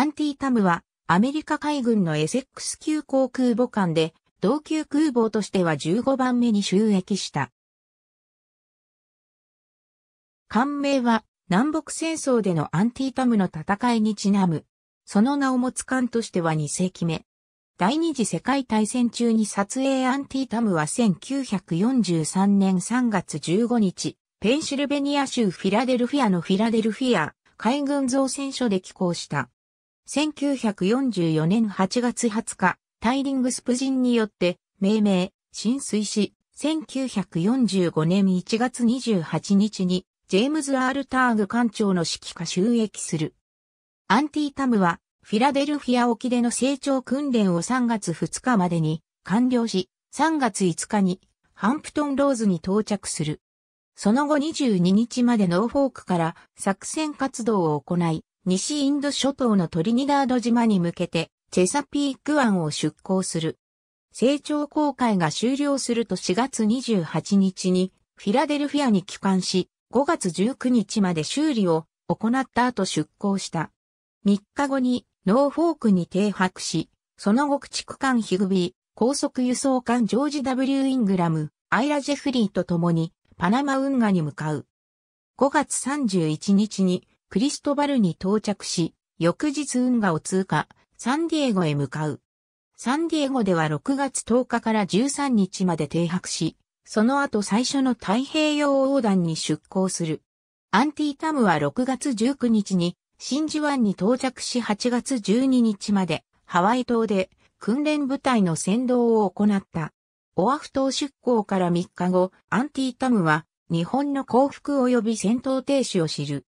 アンティタムはアメリカ海軍のエセックス級航空母艦で、同級空母としては15番目に収益した。艦名は南北戦争でのアンティタムの戦いにちなむ。その名を持つ艦としては2世紀目。第二次世界大戦中に撮影アンティタムは1943年3月15日、ペンシルベニア州フィラデルフィアのフィラデルフィア海軍造船所で寄港した。1944年8月20日、タイリングスプ人によって命名、浸水し、1945年1月28日に、ジェームズ・アール・ターグ艦長の指揮下収益する。アンティタムは、フィラデルフィア沖での成長訓練を3月2日までに完了し、3月5日にハンプトンローズに到着する。その後22日までノーフォークから作戦活動を行い、西インド諸島のトリニダード島に向けて、チェサピーク湾を出港する。成長航海が終了すると4月28日に、フィラデルフィアに帰還し、5月19日まで修理を行った後出港した。3日後にノーフォークに停泊し、その後駆逐艦ヒグビー、高速輸送艦ジョージ W イングラム、アイラ・ジェフリーと共にパナマ運河に向かう。5月31日にクリストバルに到着し、翌日運河を通過、サンディエゴへ向かう。サンディエゴでは6月10日から13日まで停泊し、その後最初の太平洋横断に出港する。アンティータムは6月19日に真珠湾に到着し8月12日までハワイ島で訓練部隊の先導を行った。オアフ島出港から3日後、アンティータムは日本の降伏及び戦闘停止を知る。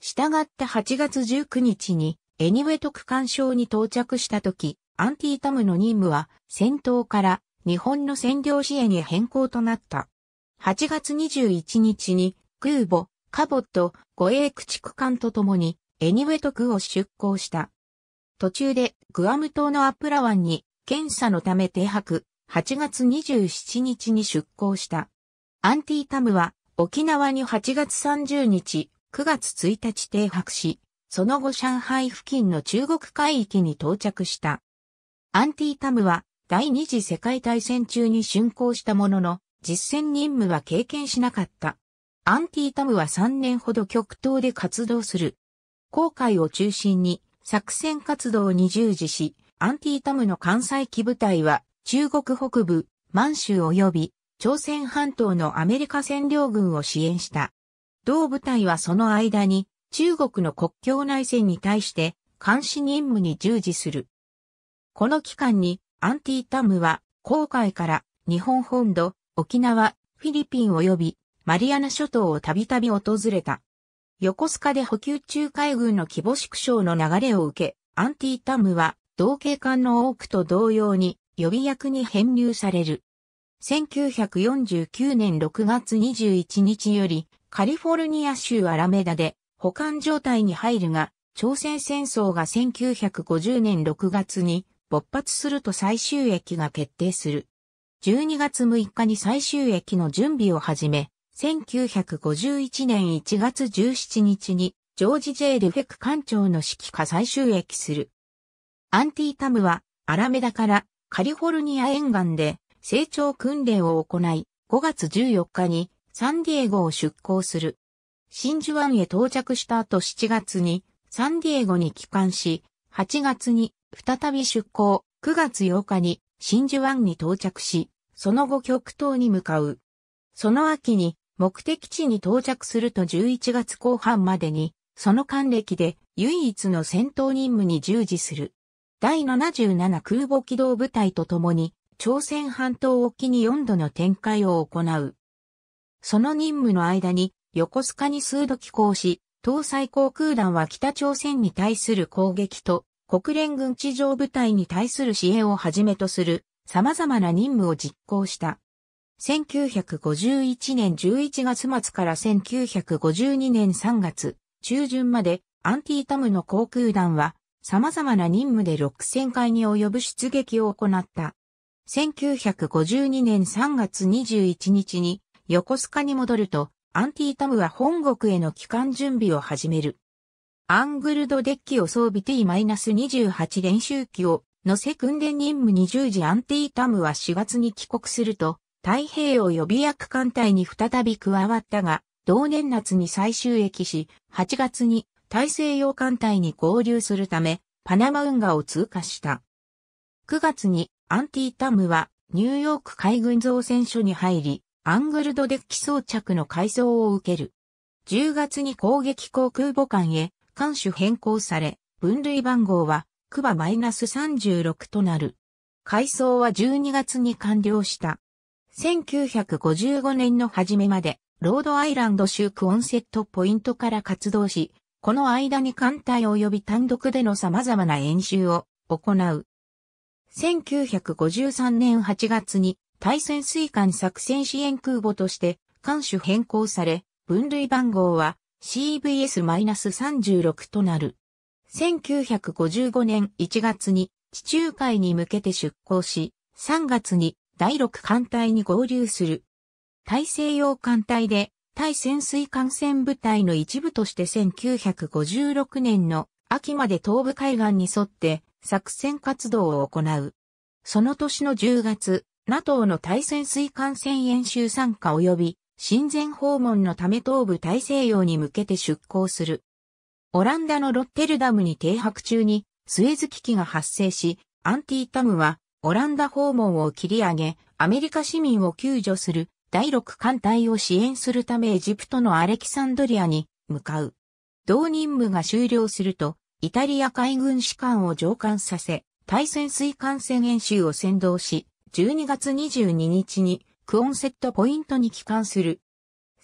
従って8月19日にエニウェト区間省に到着した時、アンティータムの任務は戦闘から日本の占領支援へ変更となった。8月21日に空母、カボット、護衛駆逐艦と共にエニウェト区を出港した。途中でグアム島のアップラ湾に検査のため停泊、8月27日に出港した。アンティータムは沖縄に8月30日、9月1日停泊し、その後上海付近の中国海域に到着した。アンティタムは第二次世界大戦中に竣工したものの、実戦任務は経験しなかった。アンティタムは3年ほど極東で活動する。航海を中心に作戦活動に従事し、アンティタムの関西機部隊は中国北部、満州及び朝鮮半島のアメリカ占領軍を支援した。同部隊はその間に中国の国境内戦に対して監視任務に従事する。この期間にアンティタムは航海から日本本土、沖縄、フィリピン及びマリアナ諸島をたびたび訪れた。横須賀で補給中海軍の規模縮小の流れを受け、アンティタムは同系艦の多くと同様に予備役に編入される。1949年6月21日よりカリフォルニア州アラメダで保管状態に入るが、朝鮮戦争が1950年6月に勃発すると最終駅が決定する。12月6日に最終駅の準備を始め、1951年1月17日にジョージ・ジェイ・ルフェク艦長の指揮下最終駅する。アンティタムはアラメダからカリフォルニア沿岸で成長訓練を行い、5月14日にサンディエゴを出港する。真珠湾へ到着した後7月にサンディエゴに帰還し、8月に再び出港、9月8日に真珠湾に到着し、その後極東に向かう。その秋に目的地に到着すると11月後半までに、その還暦で唯一の戦闘任務に従事する。第77空母機動部隊と共に、朝鮮半島沖に4度の展開を行う。その任務の間に横須賀に数度寄港し、搭載航空団は北朝鮮に対する攻撃と国連軍地上部隊に対する支援をはじめとする様々な任務を実行した。1951年11月末から1952年3月中旬までアンティータムの航空団は様々な任務で6000回に及ぶ出撃を行った。1952年3月21日に横須賀に戻ると、アンティータムは本国への帰還準備を始める。アングルドデッキを装備 T-28 練習機を乗せ訓練任務20時アンティータムは4月に帰国すると、太平洋予備役艦隊に再び加わったが、同年夏に再終駅し、8月に大西洋艦隊に合流するため、パナマ運河を通過した。9月にアンティータムはニューヨーク海軍造船所に入り、アングルドデッキ装着の改造を受ける。10月に攻撃航空母艦へ、艦種変更され、分類番号は、クバ -36 となる。改装は12月に完了した。1955年の初めまで、ロードアイランド州クオンセットポイントから活動し、この間に艦隊及び単独での様々な演習を行う。1953年8月に対潜水艦作戦支援空母として、艦種変更され、分類番号は CVS-36 となる。1955年1月に地中海に向けて出港し、3月に第6艦隊に合流する。大西洋艦隊で、対潜水艦船部隊の一部として1956年の秋まで東部海岸に沿って作戦活動を行う。その年の10月、NATO の対潜水艦船演習参加及び親善訪問のため東部大西洋に向けて出港する。オランダのロッテルダムに停泊中にスエズ危機が発生し、アンティータムはオランダ訪問を切り上げ、アメリカ市民を救助する第6艦隊を支援するためエジプトのアレキサンドリアに向かう。同任務が終了すると、イタリア海軍士官を上官させ、対潜水艦船演習を先導し、12月22日にクオンセットポイントに帰還する。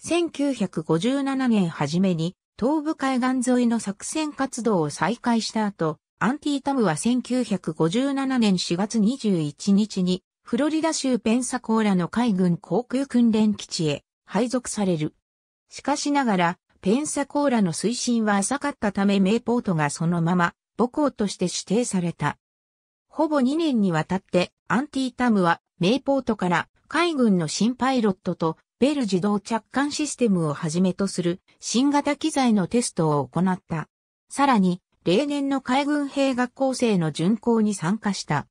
1957年初めに東部海岸沿いの作戦活動を再開した後、アンティータムは1957年4月21日にフロリダ州ペンサコーラの海軍航空訓練基地へ配属される。しかしながら、ペンサコーラの推進は浅かったためメイポートがそのまま母校として指定された。ほぼ2年にわたってアンティータムは、メイポートから海軍の新パイロットとベル自動着艦システムをはじめとする新型機材のテストを行った。さらに、例年の海軍兵学校生の巡航に参加した。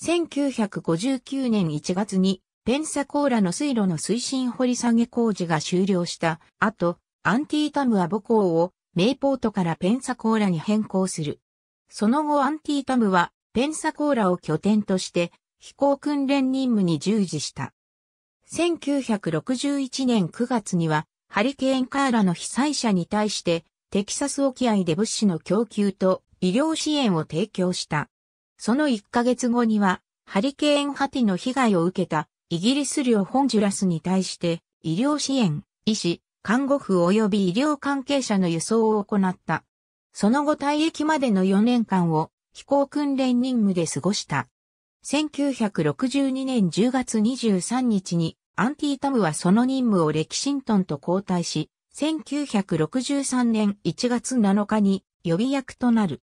1959年1月にペンサコーラの水路の推進掘り下げ工事が終了した後、アンティータムは母校をメイポートからペンサコーラに変更する。その後アンティータムはペンサコーラを拠点として飛行訓練任務に従事した。1961年9月には、ハリケーンカーラの被災者に対して、テキサス沖合で物資の供給と医療支援を提供した。その1ヶ月後には、ハリケーンハティの被害を受けたイギリス領ホンジュラスに対して、医療支援、医師、看護婦及び医療関係者の輸送を行った。その後退役までの4年間を飛行訓練任務で過ごした。1962年10月23日にアンティータムはその任務をレキシントンと交代し、1963年1月7日に予備役となる。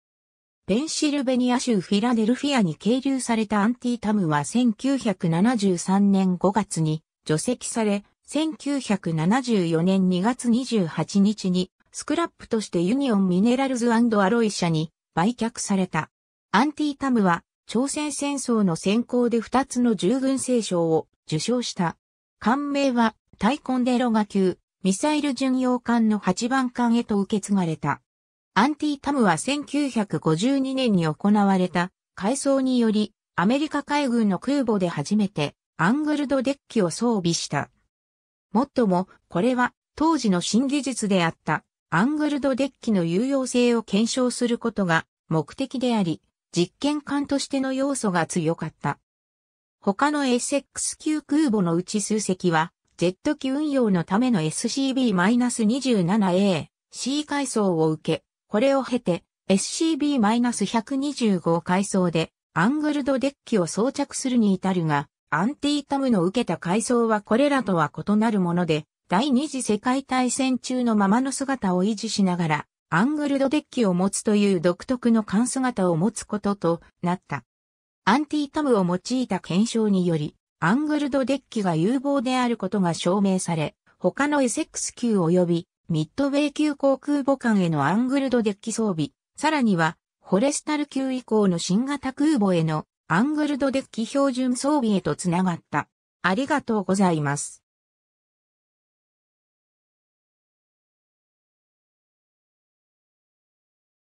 ペンシルベニア州フィラデルフィアに係留されたアンティータムは1973年5月に除籍され、1974年2月28日にスクラップとしてユニオンミネラルズアロイ社に売却された。アンティータムは朝鮮戦争の先行で2つの従軍聖賞を受賞した。艦名は、タイコンデロガ級、ミサイル巡洋艦の8番艦へと受け継がれた。アンティタムは1952年に行われた改装により、アメリカ海軍の空母で初めてアングルドデッキを装備した。もっとも、これは当時の新技術であったアングルドデッキの有用性を検証することが目的であり、実験艦としての要素が強かった。他の SX 級空母のうち数隻は、ジェット機運用のための SCB-27A、C 階層を受け、これを経て SCB-125 階層でアングルドデッキを装着するに至るが、アンティータムの受けた階層はこれらとは異なるもので、第二次世界大戦中のままの姿を維持しながら、アングルドデッキを持つという独特の缶姿を持つこととなった。アンティタムを用いた検証により、アングルドデッキが有望であることが証明され、他の SX 級及びミッドウェイ級航空母艦へのアングルドデッキ装備、さらには、フォレスタル級以降の新型空母へのアングルドデッキ標準装備へとつながった。ありがとうございます。